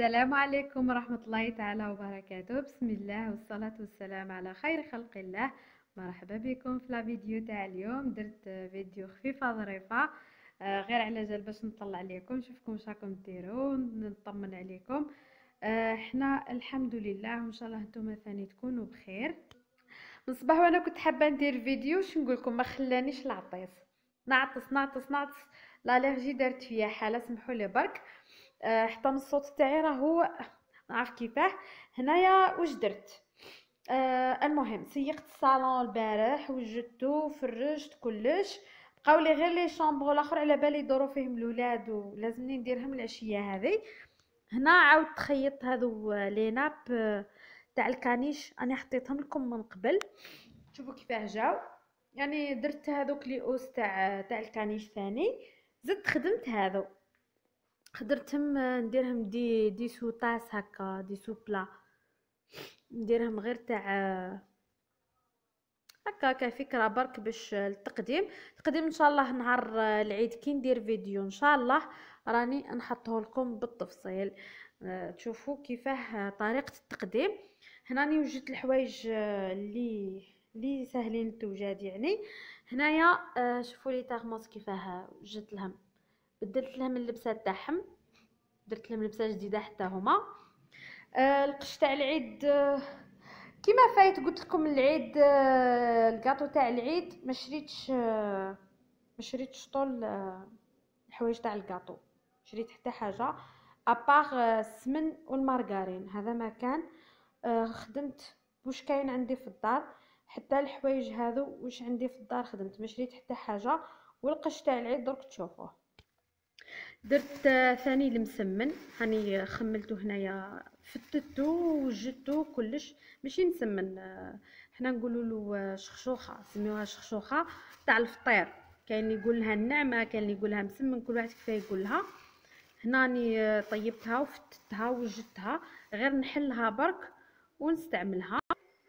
السلام عليكم ورحمة الله تعالى وبركاته بسم الله والصلاة والسلام على خير خلق الله مرحبا بكم في الفيديو تاع اليوم درت فيديو خفيفة ظريفة آه، غير على جال باش نطلع عليكم نشوفكم واش راكم ديروا نطمن عليكم احنا آه، حنا الحمد لله وان شاء الله نتوما ثاني تكونوا بخير من الصباح وانا كنت حابه ندير فيديو واش نقول لكم ما خلانيش العطيس نعطس نعطس نعطس لالرجي دارت فيا حاله سمحوا لي برك آه، من الصوت تاعي راهو عارف كيفاه هنايا واش درت آه المهم سيقت الصالون البارح وجدتو فرجت كلش بقاو لي غير لي شامبو الاخر على بالي يدورو فيهم الاولاد ولازمني نديرهم العشيه هذه هنا عاودت خيطت هذو آه، لي ناب آه، تاع الكانيش انا حطيتهم لكم من قبل شوفوا كيفاه جاو يعني درت هذوك لي اوس تاع تاع الكانيش ثاني زدت خدمت هذو درتهم نديرهم دي دي سو طاس هكا دي سو بلا نديرهم غير تاع هكا كفكره برك باش التقديم التقديم ان شاء الله نهار العيد كي ندير فيديو ان شاء الله راني نحطه لكم بالتفصيل تشوفوا كيفاه طريقه التقديم هنا راني وجدت الحوايج اللي لي ساهلين التوجاد يعني هنايا شوفوا لي تاغموس كيفاه وجدت لهم بدلت لهم اللبسه تاعهم درت لهم لبسه جديده حتى هما آه، القش تاع العيد آه كما فايت قلت لكم العيد آه، الكاطو تاع العيد ما شريتش آه، ما شريتش طول الحوايج تاع الكاطو شريت حتى حاجه ابار السمن والمارغرين هذا ما كان خدمت واش كاين عندي في الدار حتى الحوايج هذو واش عندي في الدار خدمت ما شريت حتى حاجه والقش تاع العيد درك تشوفوه درت ثاني المسمن هاني خملته هنايا فتتو وجدتو كلش ماشي مسمن حنا نقولوا له شخشوخه سميوها شخشوخه تاع الفطير كاين يقول لها النعمه كاين اللي يقول لها مسمن كل واحد كيفاه يقول لها راني طيبتها وفتتها وجدتها غير نحلها برك ونستعملها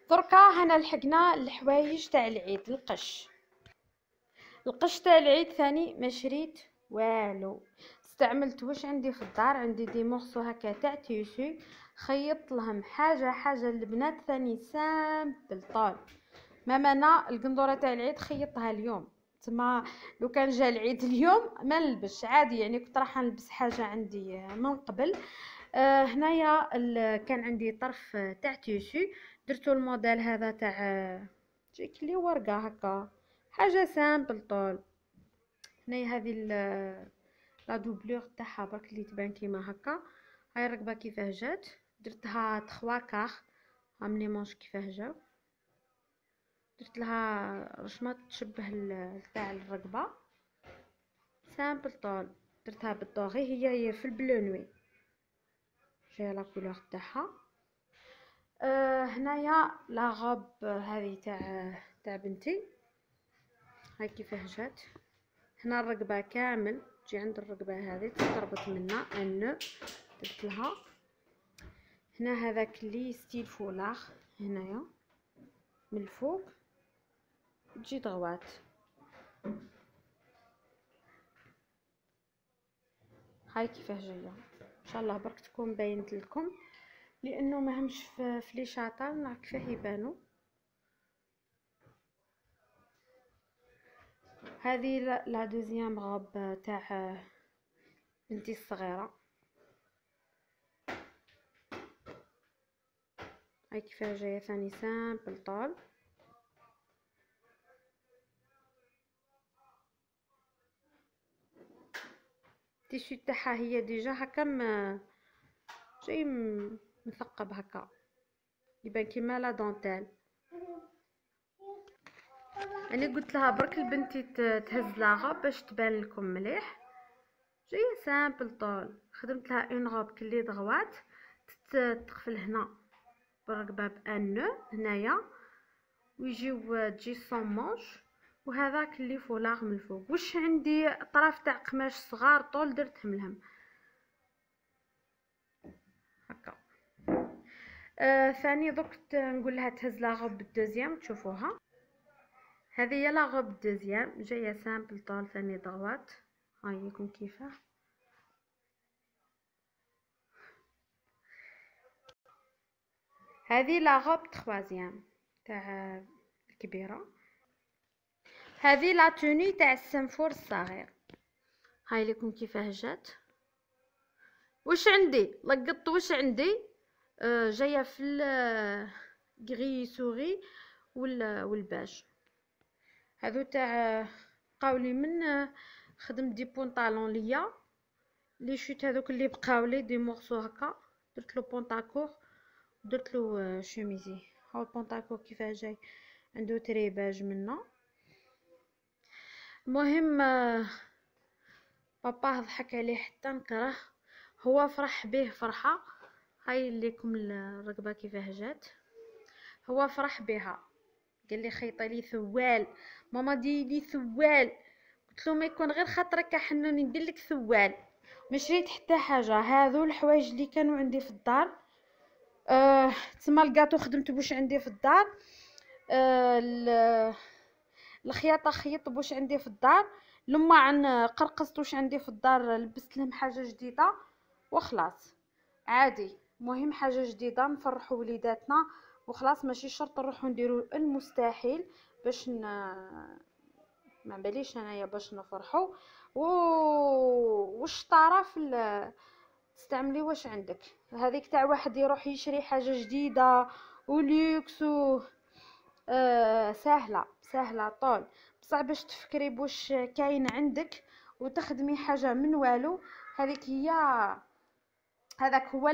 دركا هنا لحقنا الحوايج تاع العيد القش القش تاع العيد ثاني ما شريت والو استعملت واش عندي في الدار عندي دي مورسو هكا تاع تيشو خيطت لهم حاجه حاجه البنات ثاني سامبل طال ماما انا القندوره تاع العيد خيطتها اليوم تما لو كان جا العيد اليوم ما نلبس عادي يعني كنت راح نلبس حاجه عندي من قبل آه هنايا كان عندي طرف تاع تيشو درتو الموديل هذا تاع جيك لي ورقه هكا حاجه سامبل طول هنايا هذه لا دوبلور تاعها برك اللي تبان كيما هكا هاي الركبه كيفاه جات درتها تخوا كار هم لي مونش كيفاه جاو درت لها رشمه تشبه تاع الركبه سامبل طول درتها بالطوغي هي هي في البلو نوي لا كولور تاعها آه، هنايا لا غوب هذه تاع تاع بنتي هاي كيفاه جات هنا الرقبه كامل تجي عند الرقبه هذه تقربت منا ان درت لها هنا هذاك لي ستيل فولاخ هنايا من الفوق تجي ضغوات هاي كيفاه جايه ان شاء الله برك تكون باينت لكم لانه ما همش في لي شاطر نعرف كيفاه يبانو هذه لا دوزيام غاب آه، تاع آه، بنتي الصغيره هاي كيفاه جايه ثاني سامبل طال التيشو تاعها هي ديجا هكا جاي مثقب هكا يبان كيما لا دونتيل انا قلت لها برك لبنتي تهز لاغا باش تبان لكم مليح جاي سامبل طول خدمت لها اون غوب كلي دغوات تتقفل هنا بالرقبه بانو هنايا ويجيو تجي سون مونش وهذاك اللي فولاغ من الفوق واش عندي طرف تاع قماش صغار طول درتهم لهم هكا آه ثاني درك نقول لها تهز لاغوب بالدوزيام تشوفوها هذه هي لا غوب دوزيام جايه سامبل طول ثاني هاي ليكم كيفاه هذه لا غوب تخوازيام تاع الكبيره هذه لا توني تاع السنفور الصغير هاي لكم كيفاه جات واش عندي لقط واش عندي آه جايه في الكغي سوغي آه، والباج هذو تاع بقاولي من خدمت دي بونطالون ليا لي شوت هذوك اللي بقاولي دي مورسو هكا درت له بونطاكور درت له آه، شوميزي هاو البونطاكور كيفاه جاي عنده تريباج منه المهم آه، باباه ضحك عليه حتى نكره هو فرح به فرحه هاي ليكم الرقبه كيفاه جات هو فرح بها قال لي خيطه لي ثوال ماما دي لي ثوال قلت له ما يكون غير خاطرك حنوني ندير لك ثوال ما شريت حتى حاجه هذو الحوايج اللي كانوا عندي في الدار أه تما الكاطو خدمت بوش عندي في الدار أه الخياطه خيط بوش عندي في الدار لما عن قرقصت وش عندي في الدار لبست لهم حاجه جديده وخلاص عادي مهم حاجه جديده نفرحوا وليداتنا وخلاص ماشي شرط نروحو نديرو المستحيل باش ن... ما باليش انايا باش نفرحو و واش طرف ال... تستعملي واش عندك هذيك تاع واحد يروح يشري حاجه جديده وليكس و آه سهله سهله طول بصح باش تفكري بوش كاين عندك وتخدمي حاجه من والو هذيك هي هذاك هو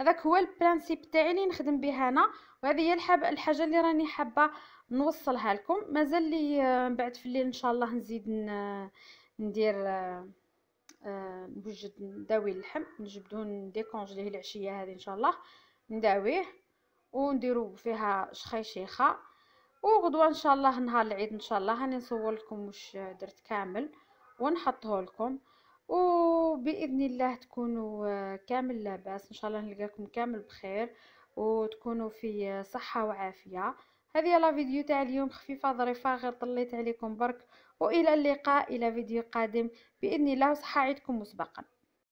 هذاك هو البرانسيب تاعي اللي نخدم به انا وهذه هي الحاجه اللي راني حابه نوصلها لكم مازال لي آه، من بعد في الليل ان شاء الله نزيد ندير نوجد آه، آه، نداوي اللحم نجبدو نديكونجليه العشيه هذه ان شاء الله نداويه ونديرو فيها شخيشيخه وغدوه ان شاء الله نهار العيد ان شاء الله راني نصور لكم واش درت كامل ونحطه لكم وباذن الله تكونوا كامل لاباس ان شاء الله نلقاكم كامل بخير وتكونوا في صحه وعافيه هذه لا فيديو تاع اليوم خفيفه ظريفه غير طليت عليكم برك والى اللقاء الى فيديو قادم باذن الله وصحه عيدكم مسبقا